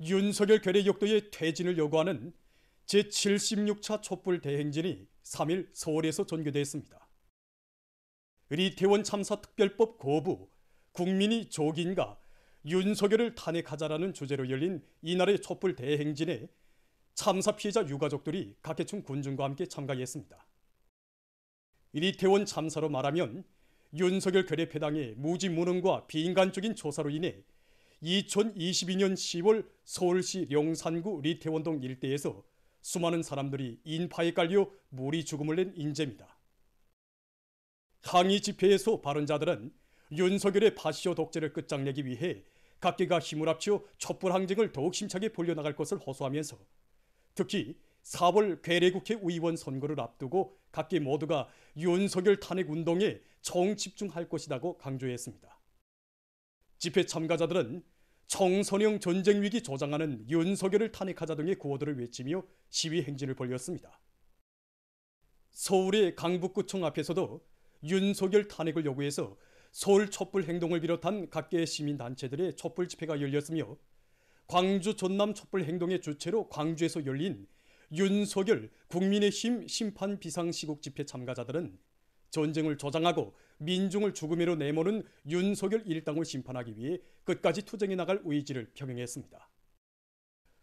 윤석열 괴뢰역도의 퇴진을 요구하는 제76차 촛불대행진이 3일 서울에서 전개됐습니다. 리태원 참사 특별법 거부, 국민이 조기인가 윤석열을 탄핵하자라는 주제로 열린 이날의 촛불대행진에 참사 피해자 유가족들이 각계층 군중과 함께 참가했습니다. 리태원 참사로 말하면 윤석열 괴뢰패당의 무지무능과 비인간적인 조사로 인해 2022년 10월 서울시 영산구 리태원동 일대에서 수많은 사람들이 인파에 깔려 물이 죽음을 낸 인재입니다. 항의 집회에서 발언자들은 윤석열의 파시오 독재를 끝장내기 위해 각계가 힘을 합치 촛불 항쟁을 더욱 힘차게 벌려나갈 것을 호소하면서 특히 4월 괴뢰국회 의원 선거를 앞두고 각계 모두가 윤석열 탄핵 운동에 정집중할 것이라고 강조했습니다. 집회 참가자들은 청소형 전쟁 위기 조장하는 윤석열을 탄핵하자 등의 구호들을 외치며 시위 행진을 벌였습니다. 서울의 강북구청 앞에서도 윤석열 탄핵을 요구해서 서울 촛불 행동을 비롯한 각계 시민단체들의 촛불 집회가 열렸으며 광주 전남 촛불 행동의 주체로 광주에서 열린 윤석열 국민의힘 심판 비상시국 집회 참가자들은 전쟁을 조장하고 민중을 죽음으로 내모는 윤석열 일당을 심판하기 위해 끝까지 투쟁해 나갈 의지를 표명했습니다.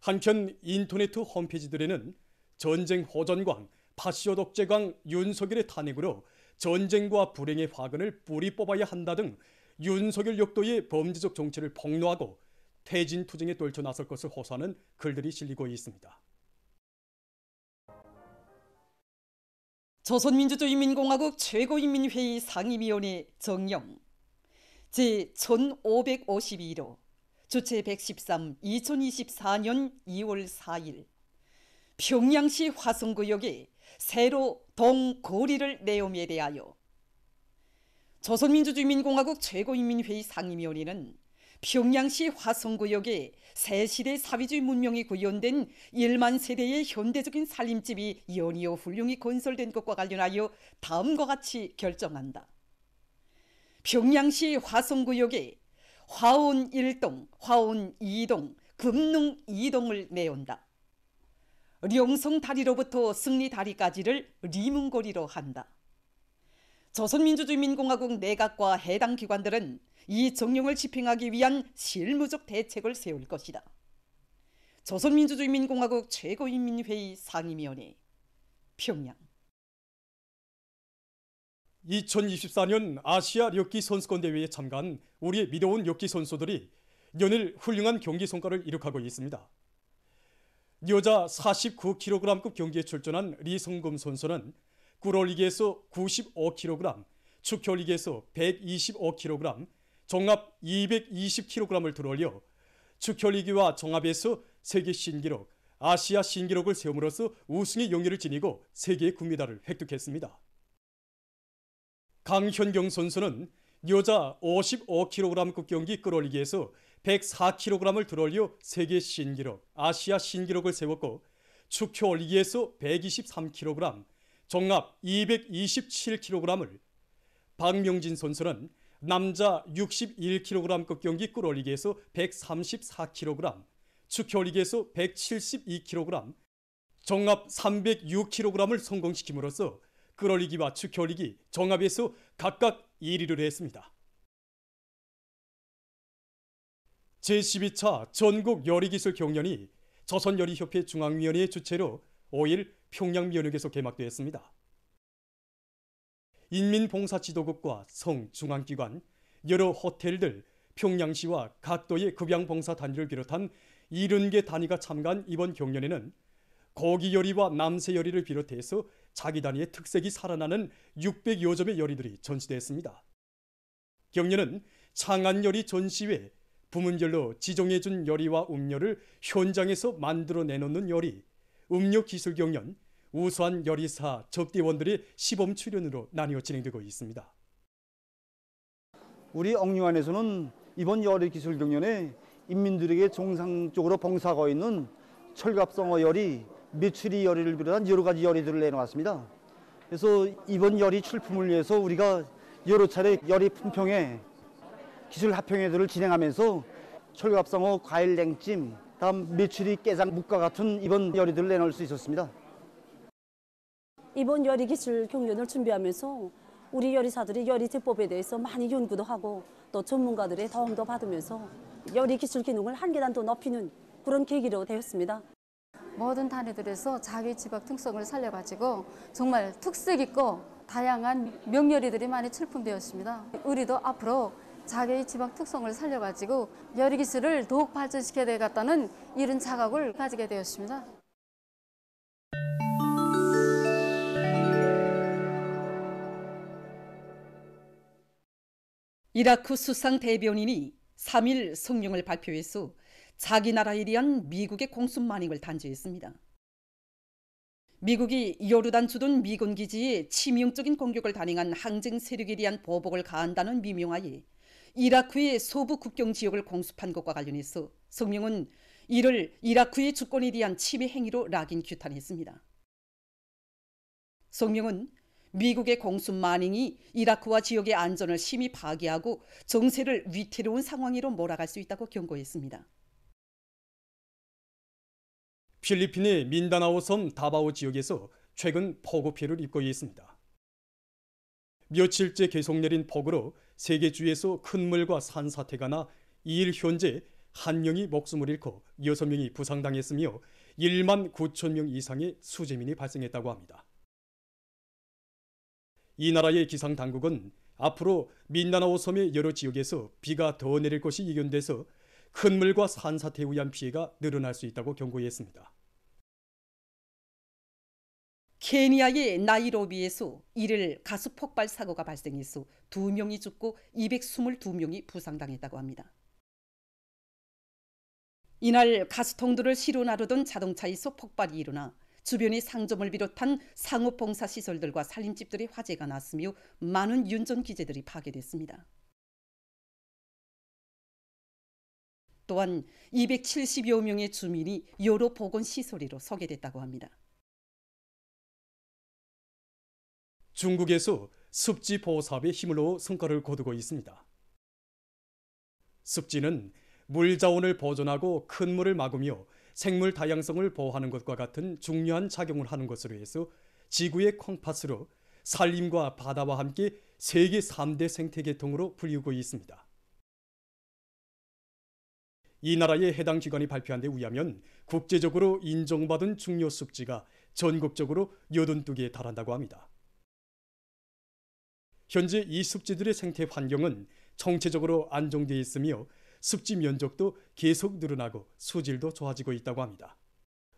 한편 인터넷 홈페이지들에는 전쟁 허전광, 파시오 독재광 윤석열의 탄핵으로 전쟁과 불행의 화근을 뿌리 뽑아야 한다 등 윤석열 역도의 범죄적 정체를 폭로하고 퇴진 투쟁에 떨쳐 나설 것을 호소하는 글들이 실리고 있습니다. 조선민주주의민공화국 최고인민회의 상임위원회 정령 제1552호 주체 113 2024년 2월 4일 평양시 화성구역의 새로 동고리를 내음에 대하여 조선민주주의민공화국 최고인민회의 상임위원회는 평양시 화성구역에 새시대 사회주의 문명이 구현된 1만 세대의 현대적인 살림집이 연이어 훌륭히 건설된 것과 관련하여 다음과 같이 결정한다. 평양시 화성구역에 화원 1동, 화원 2동, 금릉 2동을 내온다. 령성 다리로부터 승리 다리까지를 리문거리로 한다. 조선민주주의민공화국 내각과 해당 기관들은 이 정령을 집행하기 위한 실무적 대책을 세울 것이다. 조선민주주의민공화국 최고인민회의 상임위원회 평양 2024년 아시아 력기 선수권 대회에 참가한 우리의 미려온 력기 선수들이 연일 훌륭한 경기 성과를 이룩하고 있습니다. 여자 49kg급 경기에 출전한 리성금 선수는 9월 리그에서 95kg, 축협 리그에서 125kg, 종합 220kg을 들어올려 축혈리기와 종합에서 세계 신기록, 아시아 신기록을 세움으로써 우승의 용의를 지니고 세계의 금메달을 획득했습니다. 강현경 선수는 여자 55kg급 경기 끌어올리기에서 104kg을 들어올려 세계 신기록, 아시아 신기록을 세웠고 축혀 리기에서 123kg, 종합 227kg을 박명진 선수는 남자 61kg급 경기 끌어올리기에서 134kg, 축혀올리기에서 172kg, 종합 306kg을 성공시킴으로써 끌어올리기와 축혀올리기, 종합에서 각각 1위를 했습니다. 제12차 전국 열의기술 경연이 조선열의협회 중앙위원회의 주최로 5일 평양 면역에서 개막되었습니다. 인민봉사지도국과 성중앙기관, 여러 호텔들, 평양시와 각도의 급양봉사단위를 비롯한 70개 단위가 참가한 이번 경연에는 고기요리와 남새요리를 비롯해서 자기 단위의 특색이 살아나는 600여 점의 요리들이 전시됐습니다. 경연은 창안요리 전시회, 부문별로 지정해준 요리와 음료를 현장에서 만들어 내놓는 요리, 음료 기술 경연, 우수한 열의사 적대원들이 시범 출연으로 나뉘어 진행되고 있습니다. 우리 억류안에서는 이번 열의기술경연에 인민들에게 정상적으로 봉사하고 있는 철갑성어 열이, 메추리 열이를 비롯한 여러 가지 열이들을 내놓았습니다. 그래서 이번 열이 출품을 위해서 우리가 여러 차례 열이 품평회, 기술 합평회들을 진행하면서 철갑성어 과일 냉찜, 다음 메추리 깨장 묵과 같은 이번 열이들을 내놓을 수 있었습니다. 이번 열리 기술 경연을 준비하면서 우리 열리사들이열리 제법에 대해서 많이 연구도 하고 또 전문가들의 도움도 받으면서 열리 기술 기능을 한 계단 더 높이는 그런 계기로 되었습니다. 모든 단위들에서 자기 지각 특성을 살려가지고 정말 특색 있고 다양한 명요리들이 많이 출품되었습니다. 우리도 앞으로 자기 지방 특성을 살려가지고 요리 기술을 더욱 발전시켜야 되겠다는 이런 자각을 가지게 되었습니다. 이라크 수상 대변인이 3일 성명을 발표해서 자기 나라에 대한 미국의 공습 만행을 단죄했습니다. 미국이 요르단 주둔 미군 기지에 치명적인 공격을 단행한 항쟁 세력에 대한 보복을 가한다는 미명하에 이라크의 소부 국경 지역을 공습한 것과 관련해서 성명은 이를 이라크의 주권에 대한 침해 행위로 락인 규탄했습니다. 성명은 미국의 공수 마닝이 이라크와 지역의 안전을 심히 파괴하고 정세를 위태로운 상황으로 몰아갈 수 있다고 경고했습니다. 필리핀의 민다나오섬 다바오 지역에서 최근 폭우 피해를 입고 있습니다. 며칠째 계속 내린 폭우로 세계주에서 큰 물과 산사태가 나 2일 현재 한 명이 목숨을 잃고 6명이 부상당했으며 1만 9천 명 이상의 수재민이 발생했다고 합니다. 이 나라의 기상 당국은 앞으로 민나나오 섬의 여러 지역에서 비가 더 내릴 것이 예견돼서 큰 물과 산사태에 의한 피해가 늘어날 수 있다고 경고했습니다. 케니의 나이로비에서 이를 가스 폭발 사고가 발생해서 2명이 죽고 222명이 부상당했다고 합니다. 이날 가스통들을 실어나르던 자동차에서 폭발이 일어나 주변의 상점을 비롯한 상업봉사 시설들과 살림집들의 화재가 났으며 많은 윤전 기재들이 파괴됐습니다. 또한 270여 명의 주민이 여러 보건시설로 소개됐다고 합니다. 중국에서 습지 보호 사업에 힘을 넣어 성과를 거두고 있습니다. 습지는 물 자원을 보존하고 큰 물을 막으며 생물 다양성을 보호하는 것과 같은 중요한 작용을 하는 것으로 해서 지구의 콩팥으로 산림과 바다와 함께 세계 3대 생태계통으로 불리우고 있습니다. 이 나라의 해당 기관이 발표한 데 의하면 국제적으로 인정받은 중요 습지가 전국적으로 82개에 달한다고 합니다. 현재 이 습지들의 생태 환경은 정체적으로 안정돼 있으며 습지 면적도 계속 늘어나고 수질도 좋아지고 있다고 합니다.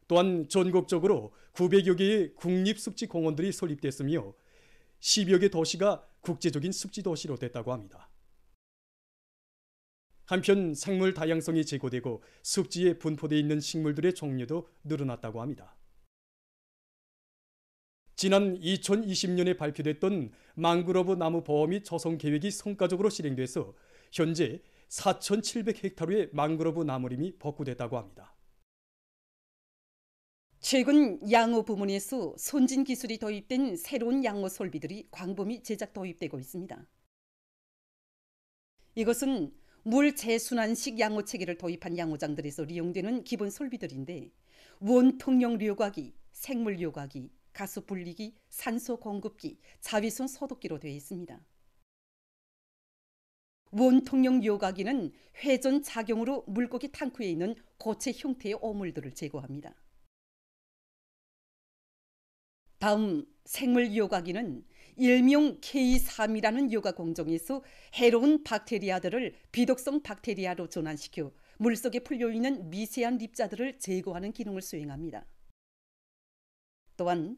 또한 전국적으로 900여 개의 국립습지공원들이 설립됐으며 10여 개 도시가 국제적인 습지도시로 됐다고 합니다. 한편 생물 다양성이 제고되고 습지에 분포되어 있는 식물들의 종류도 늘어났다고 합니다. 지난 2020년에 발표됐던 망그로브 나무 보호 및 조성 계획이 성과적으로 실행돼서 현재 4,700헥타르의 망그로브 나무림이 복구됐다고 합니다. 최근 양호 부문에서 손진 기술이 도입된 새로운 양호 설비들이 광범위 제작 도입되고 있습니다. 이것은 물 재순환식 양호 체계를 도입한 양호장들에서 이용되는 기본 설비들인데 원통용 료과기, 생물 료과기, 가스 분리기, 산소 공급기, 자외선 소독기로 되어 있습니다. 원통형 요가기는 회전 작용으로 물고기 탕크에 있는 고체 형태의 오물들을 제거합니다. 다음 생물 요가기는 일명 K3이라는 요가 공정에서 해로운 박테리아들을 비독성 박테리아로 전환시켜 물속에 풀려 있는 미세한 립자들을 제거하는 기능을 수행합니다. 또한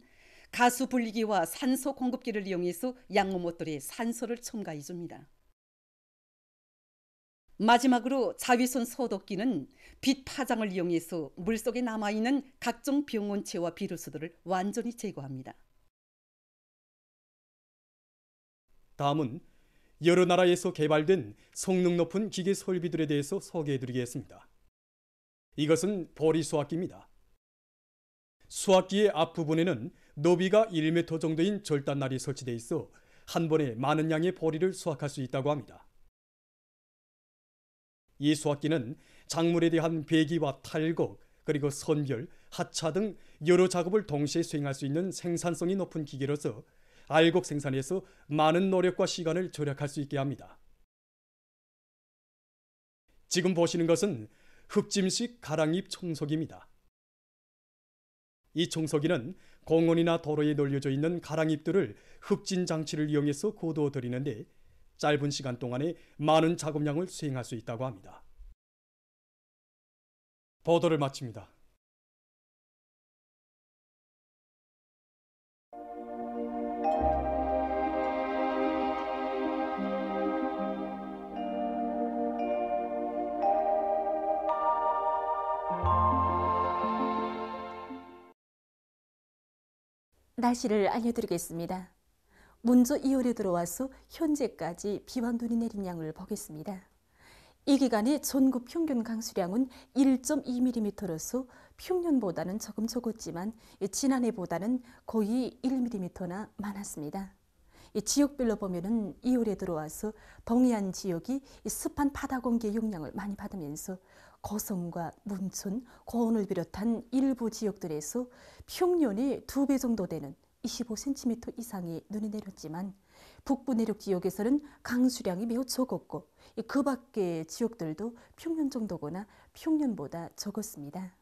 가수 분리기와 산소 공급기를 이용해서 양모못들의 산소를 첨가해 줍니다. 마지막으로 자외선 소독기는 빛 파장을 이용해서 물속에 남아있는 각종 병원체와 비루스들을 완전히 제거합니다. 다음은 여러 나라에서 개발된 성능 높은 기계 설비들에 대해서 소개해드리겠습니다. 이것은 버리 수압기입니다. 수압기의 앞부분에는 너비가 1m 정도인 절단날이 설치돼 있어 한 번에 많은 양의 버리를 수확할 수 있다고 합니다. 이 수학기는 작물에 대한 배기와 탈곡, 그리고 선별, 하차 등 여러 작업을 동시에 수행할 수 있는 생산성이 높은 기계로서 알곡 생산에서 많은 노력과 시간을 절약할 수 있게 합니다. 지금 보시는 것은 흑짐식 가랑잎 청소기입니다. 이 청소기는 공원이나 도로에 널려져 있는 가랑잎들을 흑진 장치를 이용해서 고도드리는데 짧은 시간 동안에 많은 작업량을 수행할 수 있다고 합니다. 보도를 마칩니다. 날씨를 알려드리겠습니다. 먼저 2월에 들어와서 현재까지 비와 눈이 내린 양을 보겠습니다. 이 기간의 전국 평균 강수량은 1.2mm로서 평년보다는 조금 적었지만 지난해보다는 거의 1mm나 많았습니다. 지역별로 보면은 2월에 들어와서 동해안 지역이 습한 바다 공기의 영향을 많이 받으면서 거성과 문천, 고원을 비롯한 일부 지역들에서 평년의 두배 정도 되는 25cm 이상이 눈이 내렸지만 북부 내륙 지역에서는 강수량이 매우 적었고 그 밖의 지역들도 평년 정도거나 평년보다 적었습니다.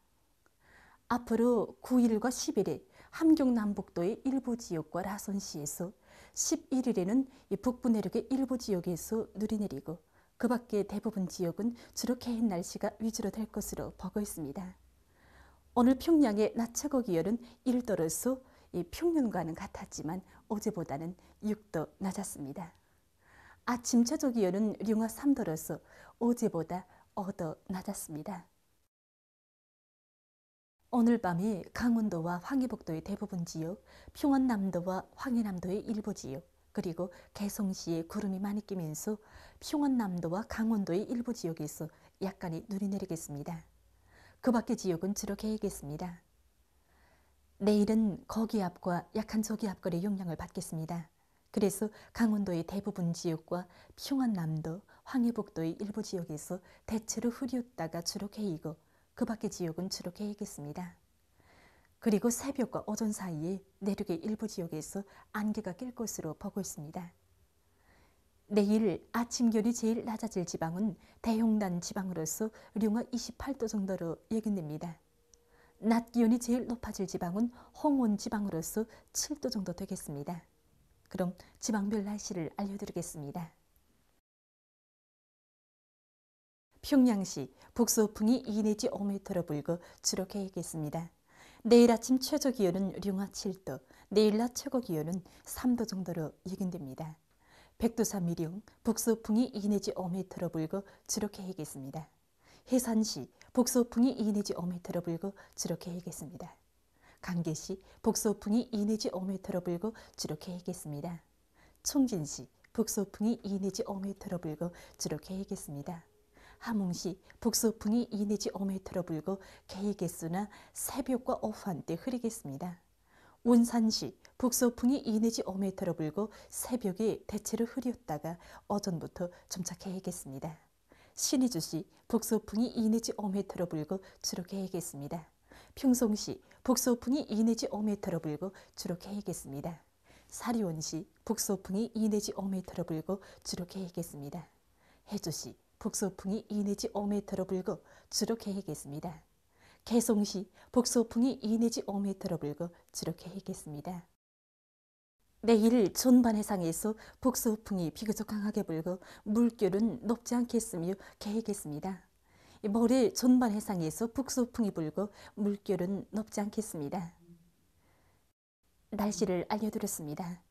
앞으로 9일과 1 0일 함경 남북도의 일부 지역과 라선시에서 11일에는 북부 내륙의 일부 지역에서 눈이 내리고 그 밖의 대부분 지역은 주로 개인 날씨가 위주로 될 것으로 보고 있습니다. 오늘 평양의 낮 최고 기온은 1도로서 이 평년과는 같았지만 어제보다는 6도 낮았습니다. 아침 저 기온은 령하 3도로서 어제보다 5도 낮았습니다. 오늘 밤이 강원도와 황해북도의 대부분 지역, 평안남도와 황해남도의 일부 지역, 그리고 개성시에 구름이 많이 끼면서 평안남도와 강원도의 일부 지역에서 약간의 눈이 내리겠습니다. 그 밖의 지역은 주로 개이겠습니다. 내일은 거기 앞과 약한 저기 앞거리 용량을 받겠습니다. 그래서 강원도의 대부분 지역과 평안남도, 황해북도의 일부 지역에서 대체로 흐렸다가 주로 개이고 그 밖의 지역은 주로 개이겠습니다. 그리고 새벽과 오전 사이에 내륙의 일부 지역에서 안개가 낄 것으로 보고 있습니다. 내일 아침 결이 제일 낮아질 지방은 대용단 지방으로서 류가 28도 정도로 예견됩니다. 낮 기온이 제일 높아질 지방은 홍온 지방으로서 7도 정도 되겠습니다. 그럼 지방별 날씨를 알려드리겠습니다. 평양시 북서풍이 2 내지 5m로 불고 주로 개이겠습니다. 내일 아침 최저 기온은 령하 7도, 내일 낮 최고 기온은 3도 정도로 예견됩니다. 백두산 미령 북서풍이 2 내지 5m로 불고 주로 개이겠습니다. 해산시 복서풍이 2 내지 5m로 불고 주력해 이겠습니다. 강계시 복서풍이 2 내지 5m로 불고 주력해 이겠습니다. 총진시 북소풍이2 내지 5m로 불고 주로 계획했습니다 하몽시 북서풍이 2 내지 5m로 불고 개의 개수나 새벽과 오후 한때 흐리겠습니다. 온산시 북서풍이 2 내지 5m로 불고 새벽에 대체로 흐렸다가 오전부터 점차 개이겠습니다. 신의주시 북서풍이 2 내지 5m로 불고 주로 개이겠습니다. 평송시 북서풍이 2 내지 5m로 불고 주로 개이겠습니다. 사리원시 북서풍이 2 내지 5m로 불고 주로 개이겠습니다. 해주시 북서풍이 2 내지 5m로 불고 주로 개이겠습니다. 개성시 북서풍이 2 내지 5m로 불고 주로 개이겠습니다. 내일 전반 해상에서 북서풍이 비교적 강하게 불고 물결은 높지 않겠으며 계획했습니다. 모레 전반 해상에서 북서풍이 불고 물결은 높지 않겠습니다. 날씨를 알려드렸습니다.